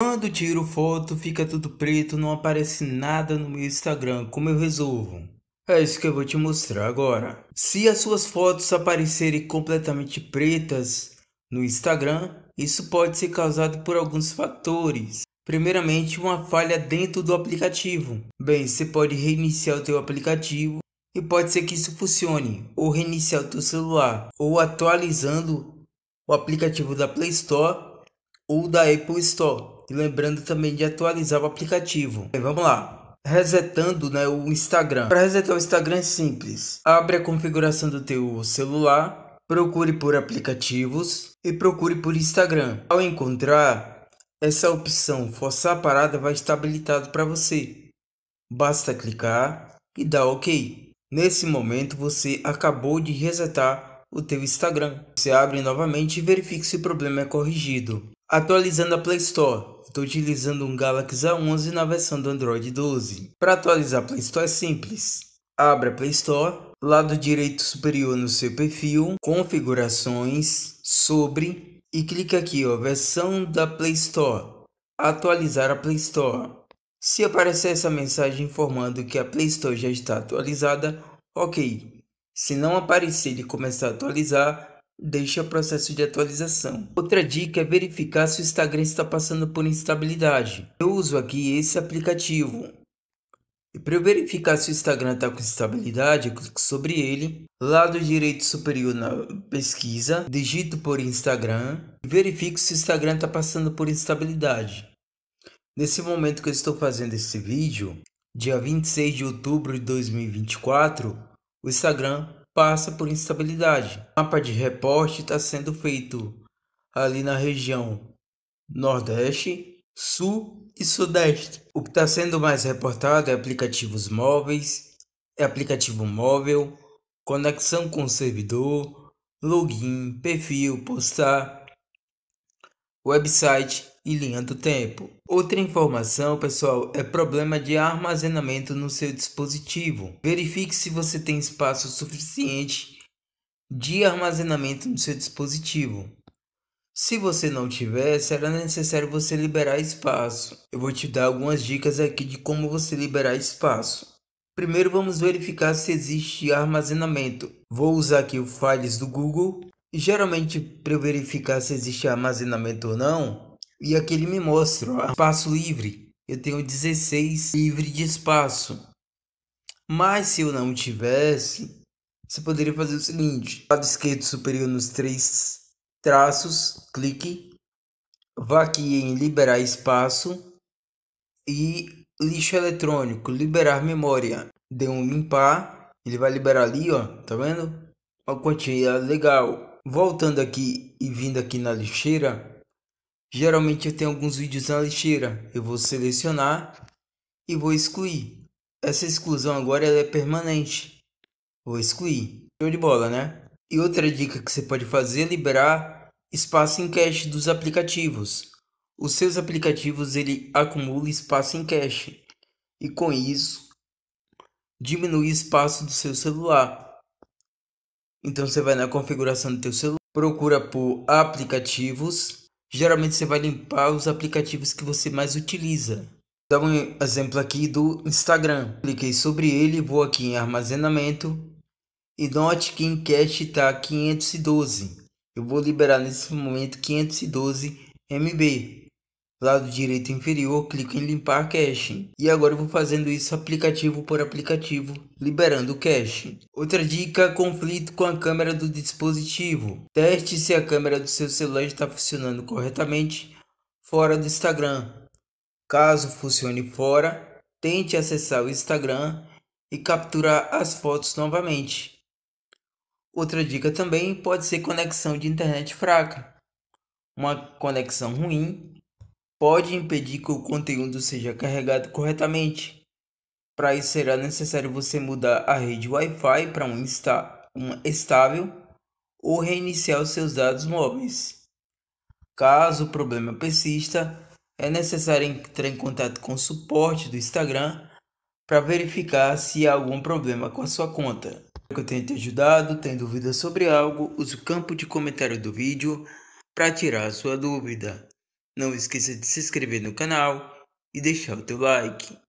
Quando tiro foto, fica tudo preto, não aparece nada no meu Instagram. Como eu resolvo? É isso que eu vou te mostrar agora. Se as suas fotos aparecerem completamente pretas no Instagram, isso pode ser causado por alguns fatores. Primeiramente, uma falha dentro do aplicativo. Bem, você pode reiniciar o teu aplicativo e pode ser que isso funcione, ou reiniciar o teu celular, ou atualizando o aplicativo da Play Store ou da Apple Store. E lembrando também de atualizar o aplicativo. Bem, vamos lá resetando né, o Instagram. Para resetar o Instagram é simples. Abre a configuração do teu celular, procure por aplicativos e procure por Instagram. Ao encontrar essa opção forçar a parada vai estar habilitado para você. Basta clicar e dar OK. Nesse momento você acabou de resetar o teu Instagram. Você abre novamente e verifique se o problema é corrigido. Atualizando a Play Store, estou utilizando um Galaxy A11 na versão do Android 12. Para atualizar a Play Store é simples. Abra a Play Store, lado direito superior no seu perfil, configurações, sobre e clique aqui, ó, versão da Play Store, atualizar a Play Store. Se aparecer essa mensagem informando que a Play Store já está atualizada, ok. Se não aparecer e começar a atualizar, deixa o processo de atualização. Outra dica é verificar se o Instagram está passando por instabilidade. Eu uso aqui esse aplicativo. E para eu verificar se o Instagram está com instabilidade, eu clico sobre ele. Lado direito superior na pesquisa, digito por Instagram e verifico se o Instagram está passando por instabilidade. Nesse momento que eu estou fazendo esse vídeo, dia 26 de outubro de 2024, o Instagram passa por instabilidade. O mapa de reporte está sendo feito ali na região Nordeste, Sul e Sudeste. O que está sendo mais reportado é aplicativos móveis, é aplicativo móvel, conexão com servidor, login, perfil, postar, website e linha do tempo. Outra informação, pessoal, é problema de armazenamento no seu dispositivo. Verifique se você tem espaço suficiente de armazenamento no seu dispositivo. Se você não tiver, será necessário você liberar espaço. Eu vou te dar algumas dicas aqui de como você liberar espaço. Primeiro vamos verificar se existe armazenamento. Vou usar aqui o Files do Google. geralmente para verificar se existe armazenamento ou não, e aqui ele me mostra, ó, espaço livre. Eu tenho 16 livre de espaço. Mas se eu não tivesse, você poderia fazer o seguinte: lado esquerdo superior nos três traços, clique, vá aqui em liberar espaço e lixo eletrônico, liberar memória. Dê um limpar, ele vai liberar ali, ó, tá vendo? Uma quantia legal. Voltando aqui e vindo aqui na lixeira, Geralmente eu tenho alguns vídeos na lixeira, eu vou selecionar e vou excluir. Essa exclusão agora é permanente. Vou excluir. Show de bola, né? E outra dica que você pode fazer é liberar espaço em cache dos aplicativos. Os seus aplicativos ele acumula espaço em cache e com isso diminui o espaço do seu celular. Então você vai na configuração do teu celular, procura por aplicativos geralmente você vai limpar os aplicativos que você mais utiliza. Dá um exemplo aqui do Instagram. Cliquei sobre ele, vou aqui em armazenamento e note que em cache está 512. Eu vou liberar nesse momento 512 MB lado direito inferior, clico em limpar cache. E agora eu vou fazendo isso aplicativo por aplicativo, liberando o cache. Outra dica, conflito com a câmera do dispositivo. Teste se a câmera do seu celular está funcionando corretamente fora do Instagram. Caso funcione fora, tente acessar o Instagram e capturar as fotos novamente. Outra dica também pode ser conexão de internet fraca. Uma conexão ruim pode impedir que o conteúdo seja carregado corretamente. Para isso será necessário você mudar a rede Wi-Fi para um, um estável ou reiniciar os seus dados móveis. Caso o problema persista, é necessário entrar em contato com o suporte do Instagram para verificar se há algum problema com a sua conta. Espero que eu tenha te ajudado, tem dúvida sobre algo, use o campo de comentário do vídeo para tirar a sua dúvida. Não esqueça de se inscrever no canal e deixar o teu like.